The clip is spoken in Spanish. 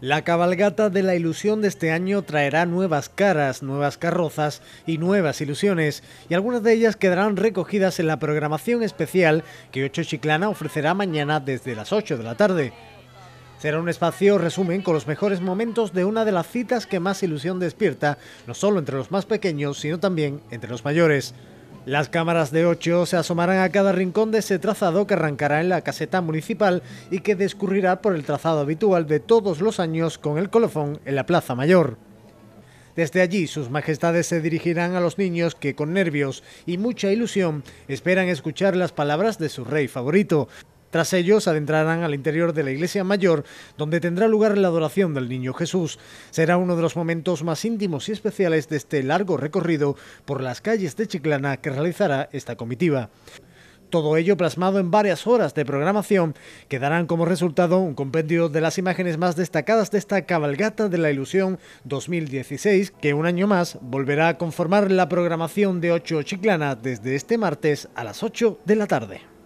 La cabalgata de la ilusión de este año traerá nuevas caras, nuevas carrozas y nuevas ilusiones, y algunas de ellas quedarán recogidas en la programación especial que 8 Chiclana ofrecerá mañana desde las 8 de la tarde. Será un espacio resumen con los mejores momentos de una de las citas que más ilusión despierta, no solo entre los más pequeños, sino también entre los mayores. Las cámaras de ocho se asomarán a cada rincón de ese trazado que arrancará en la caseta municipal y que descurrirá por el trazado habitual de todos los años con el colofón en la Plaza Mayor. Desde allí, sus majestades se dirigirán a los niños que, con nervios y mucha ilusión, esperan escuchar las palabras de su rey favorito, tras ellos adentrarán al interior de la iglesia mayor, donde tendrá lugar la adoración del Niño Jesús. Será uno de los momentos más íntimos y especiales de este largo recorrido por las calles de Chiclana que realizará esta comitiva. Todo ello plasmado en varias horas de programación que darán como resultado un compendio de las imágenes más destacadas de esta cabalgata de la ilusión 2016 que un año más volverá a conformar la programación de 8 Chiclana desde este martes a las 8 de la tarde.